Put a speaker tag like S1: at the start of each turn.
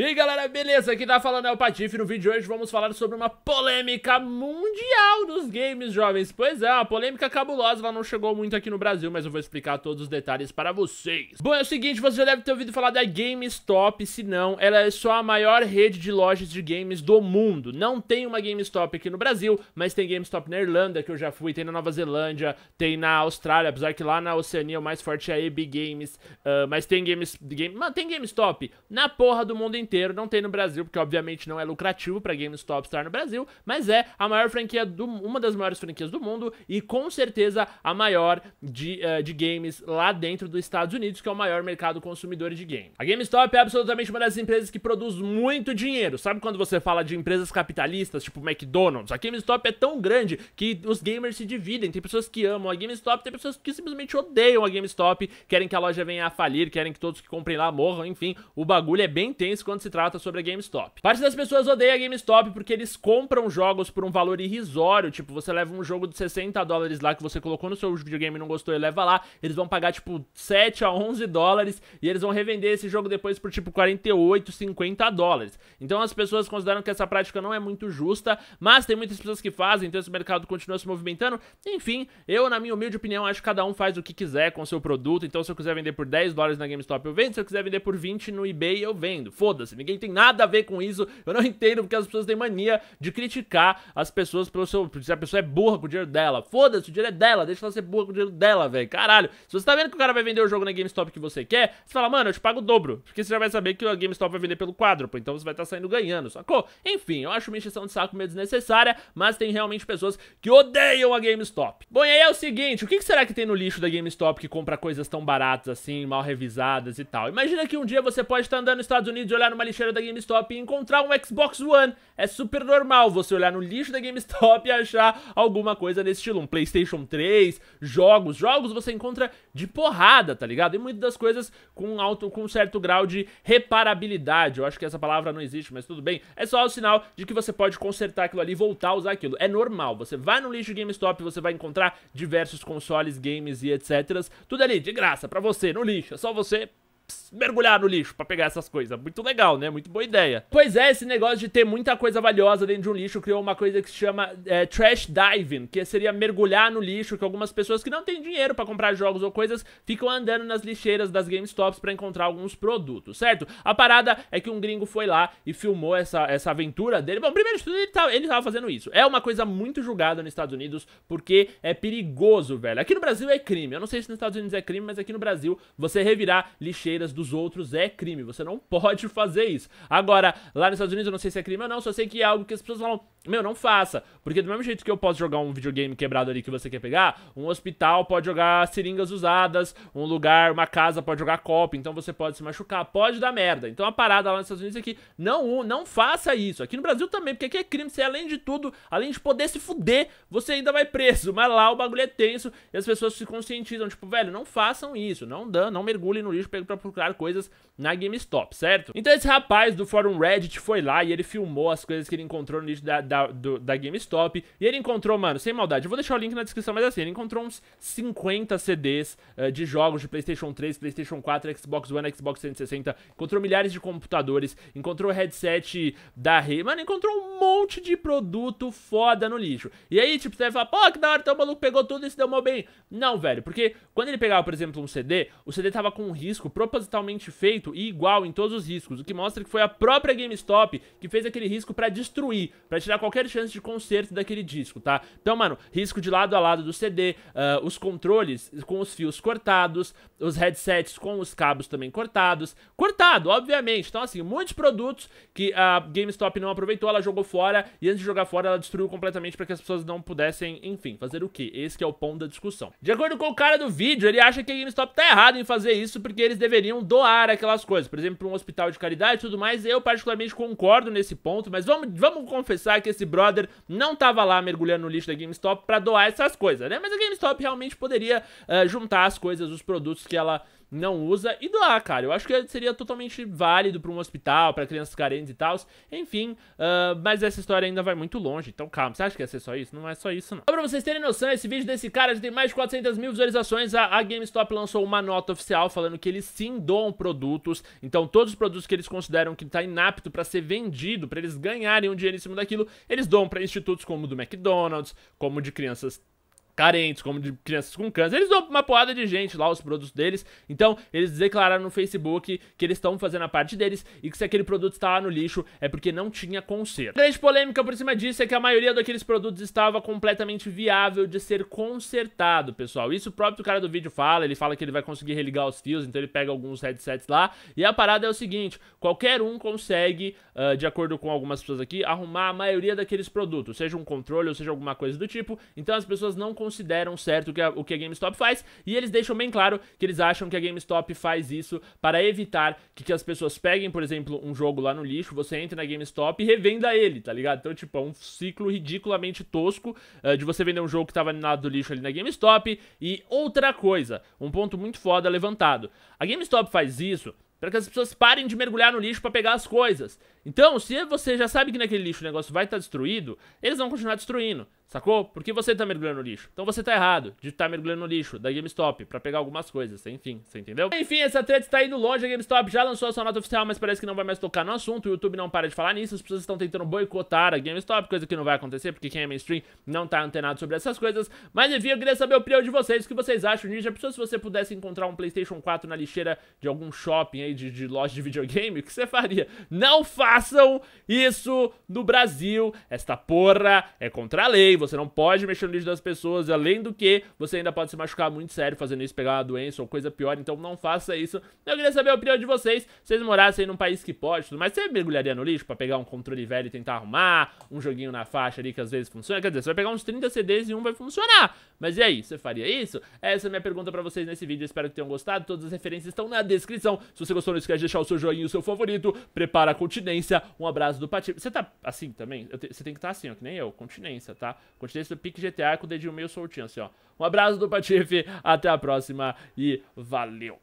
S1: E aí galera, beleza? Aqui tá falando é o Patife no vídeo de hoje vamos falar sobre uma polêmica mundial dos games, jovens. Pois é, uma polêmica cabulosa, ela não chegou muito aqui no Brasil, mas eu vou explicar todos os detalhes para vocês. Bom, é o seguinte, você já deve ter ouvido falar da GameStop, se não, ela é só a maior rede de lojas de games do mundo. Não tem uma GameStop aqui no Brasil, mas tem GameStop na Irlanda, que eu já fui, tem na Nova Zelândia, tem na Austrália, apesar que lá na Oceania o mais forte é a EB Games, uh, mas tem, games, game, tem GameStop na porra do mundo inteiro inteiro, não tem no Brasil, porque obviamente não é lucrativo para GameStop estar no Brasil, mas é a maior franquia do uma das maiores franquias do mundo e com certeza a maior de, uh, de games lá dentro dos Estados Unidos, que é o maior mercado consumidor de games. A GameStop é absolutamente uma das empresas que produz muito dinheiro. Sabe quando você fala de empresas capitalistas, tipo McDonald's? A GameStop é tão grande que os gamers se dividem. Tem pessoas que amam a GameStop, tem pessoas que simplesmente odeiam a GameStop, querem que a loja venha a falir, querem que todos que comprem lá morram, enfim. O bagulho é bem tenso quando quando se trata sobre a GameStop. Parte das pessoas odeia a GameStop porque eles compram jogos por um valor irrisório, tipo, você leva um jogo de 60 dólares lá que você colocou no seu videogame e não gostou e leva lá, eles vão pagar tipo 7 a 11 dólares e eles vão revender esse jogo depois por tipo 48, 50 dólares. Então as pessoas consideram que essa prática não é muito justa, mas tem muitas pessoas que fazem, então esse mercado continua se movimentando. Enfim, eu na minha humilde opinião acho que cada um faz o que quiser com o seu produto, então se eu quiser vender por 10 dólares na GameStop eu vendo, se eu quiser vender por 20 no eBay eu vendo. Foda Foda-se, ninguém tem nada a ver com isso. Eu não entendo porque as pessoas têm mania de criticar as pessoas pelo seu. Se a pessoa é burra com o dinheiro dela. Foda-se, o dinheiro é dela, deixa ela ser burra com o dinheiro dela, velho. Caralho. Se você tá vendo que o cara vai vender o jogo na GameStop que você quer, você fala, mano, eu te pago o dobro. Porque você já vai saber que a GameStop vai vender pelo quádruplo. Então você vai estar tá saindo ganhando, sacou? Enfim, eu acho uma injeção de saco meio desnecessária, mas tem realmente pessoas que odeiam a GameStop. Bom, e aí é o seguinte: o que será que tem no lixo da GameStop que compra coisas tão baratas assim, mal revisadas e tal? Imagina que um dia você pode estar tá andando nos Estados Unidos e olhar olhar numa lixeira da GameStop e encontrar um Xbox One. É super normal você olhar no lixo da GameStop e achar alguma coisa desse estilo. Um PlayStation 3, jogos. Jogos você encontra de porrada, tá ligado? E muitas das coisas com, alto, com um certo grau de reparabilidade. Eu acho que essa palavra não existe, mas tudo bem. É só o sinal de que você pode consertar aquilo ali e voltar a usar aquilo. É normal. Você vai no lixo GameStop, você vai encontrar diversos consoles, games e etc. Tudo ali de graça para você, no lixo. É só você mergulhar no lixo para pegar essas coisas. Muito legal, né? Muito boa ideia. Pois é, esse negócio de ter muita coisa valiosa dentro de um lixo criou uma coisa que se chama é, trash diving, que seria mergulhar no lixo, que algumas pessoas que não têm dinheiro para comprar jogos ou coisas ficam andando nas lixeiras das GameStops para encontrar alguns produtos, certo? A parada é que um gringo foi lá e filmou essa, essa aventura dele. Bom, primeiro de tudo, ele tava, tá, ele tava fazendo isso. É uma coisa muito julgada nos Estados Unidos porque é perigoso, velho. Aqui no Brasil é crime. Eu não sei se nos Estados Unidos é crime, mas aqui no Brasil você revirar lixeira dos outros é crime. Você não pode fazer isso. Agora, lá nos Estados Unidos, eu não sei se é crime ou não, só sei que é algo que as pessoas falam, meu, não faça, porque do mesmo jeito que eu posso jogar um videogame quebrado ali que você quer pegar, um hospital pode jogar seringas usadas, um lugar, uma casa pode jogar copo, então você pode se machucar, pode dar merda. Então a parada lá nos Estados Unidos é que não, não faça isso. Aqui no Brasil também, porque aqui é crime, você além de tudo, além de poder se fuder, você ainda vai preso. Mas lá o bagulho é tenso e as pessoas se conscientizam, tipo, velho, não façam isso, não dá não mergulhem no lixo pra procurar coisas na GameStop, certo? Então esse rapaz do fórum Reddit foi lá e ele filmou as coisas que ele encontrou no lixo da da, do, da GameStop. E ele encontrou, mano, sem maldade, eu vou deixar o link na descrição, mas assim, ele encontrou uns 50 CDs uh, de jogos de PlayStation 3, PlayStation 4, Xbox One, Xbox 360. Encontrou milhares de computadores, encontrou headset da Rei. Mano, encontrou um monte de produto foda no lixo. E aí, tipo, você vai falar, pô, que da hora, então o maluco pegou tudo e se deu mal bem. Não, velho, porque quando ele pegava, por exemplo, um CD, o CD tava com um risco propositalmente feito e igual em todos os riscos, o que mostra que foi a própria GameStop que fez aquele risco para destruir, para tirar qualquer chance de conserto daquele disco, tá? Então, mano, risco de lado a lado do CD, uh, ah, os controles com os fios cortados, os headsets com os cabos também cortados. Cortado, obviamente. Então, assim, muitos produtos que a GameStop não aproveitou, ela jogou fora e antes de jogar fora ela destruiu completamente para que as pessoas não pudessem, enfim, fazer o que? Esse que é o ponto da discussão. De acordo com o cara do vídeo, ele acha que a GameStop tá errado em fazer isso porque eles deveriam doar aquelas coisas, por exemplo, para um hospital de caridade e tudo mais. Eu particularmente concordo nesse ponto, mas vamos, vamos confessar que que esse brother não tava lá mergulhando no lixo da GameStop para doar essas coisas, né? Mas a GameStop realmente poderia uh, juntar as coisas, os produtos que ela não usa e doar, cara. Eu acho que seria totalmente válido para um hospital, para crianças carentes e tal. Enfim, uh, mas essa história ainda vai muito longe, então calma. Você acha que ia ser só isso? Não é só isso, não. Só pra vocês terem noção, esse vídeo desse cara já tem mais de 400 mil visualizações. A, a GameStop lançou uma nota oficial falando que eles sim doam produtos. Então, todos os produtos que eles consideram que tá inapto para ser vendido, para eles ganharem um dinheiro em cima daquilo, eles doam para institutos como o do McDonald's, como de crianças carentes, como de crianças com câncer. Eles dão uma porrada de gente lá, os produtos deles. Então, eles declararam no Facebook que eles estão fazendo a parte deles e que se aquele produto está lá no lixo é porque não tinha conserto. A grande polêmica por cima disso é que a maioria daqueles produtos estava completamente viável de ser consertado, pessoal. Isso o próprio cara do vídeo fala, ele fala que ele vai conseguir religar os fios, então ele pega alguns headsets lá. E a parada é o seguinte, qualquer um consegue, uh, de acordo com algumas pessoas aqui, arrumar a maioria daqueles produtos, seja um controle ou seja alguma coisa do tipo. Então as pessoas não conseguem consideram certo que a, o que a GameStop faz e eles deixam bem claro que eles acham que a GameStop faz isso para evitar que, que as pessoas peguem, por exemplo, um jogo lá no lixo, você entra na GameStop e revenda ele, tá ligado? Então, tipo, é um ciclo ridiculamente tosco uh, de você vender um jogo que tava no lado do lixo ali na GameStop. E outra coisa, um ponto muito foda levantado. A GameStop faz isso para que as pessoas parem de mergulhar no lixo para pegar as coisas. Então, se você já sabe que naquele lixo o negócio vai estar tá destruído, eles vão continuar destruindo, sacou? Porque você tá mergulhando no lixo. Então você tá errado de estar tá mergulhando no lixo da GameStop para pegar algumas coisas, enfim, você entendeu? Enfim, essa treta está indo longe, a GameStop já lançou a sua nota oficial, mas parece que não vai mais tocar no assunto, o YouTube não para de falar nisso, as pessoas estão tentando boicotar a GameStop, coisa que não vai acontecer, porque quem é mainstream não tá antenado sobre essas coisas. Mas enfim, eu queria saber a opinião de vocês, o que vocês acham disso? Já pensou se você pudesse encontrar um Playstation 4 na lixeira de algum shopping aí? aí de, de loja de videogame, o que você faria? Não façam isso no Brasil. Esta porra é contra a lei. Você não pode mexer no lixo das pessoas. Além do que, você ainda pode se machucar muito sério fazendo isso, pegar uma doença ou coisa pior. Então não faça isso. Eu queria saber a opinião de vocês. Se vocês morassem num país que pode tudo mais, você mergulharia no lixo pra pegar um controle velho e tentar arrumar? Um joguinho na faixa ali que às vezes funciona? Quer dizer, você vai pegar uns 30 CDs e um vai funcionar. Mas e aí? Você faria isso? Essa é a minha pergunta pra vocês nesse vídeo. espero que tenham gostado. Todas as referências estão na descrição. Se você gostou, não esquece de deixar o seu joinha e o seu favorito. Prepara a continência. Um abraço do Patife. Você tá assim também? Te... Você tem que estar tá assim, ó, que nem eu. Continência, tá? Continência do Pique GTA com o dedinho meio soltinho, assim, ó. Um abraço do Patife, até a próxima e valeu!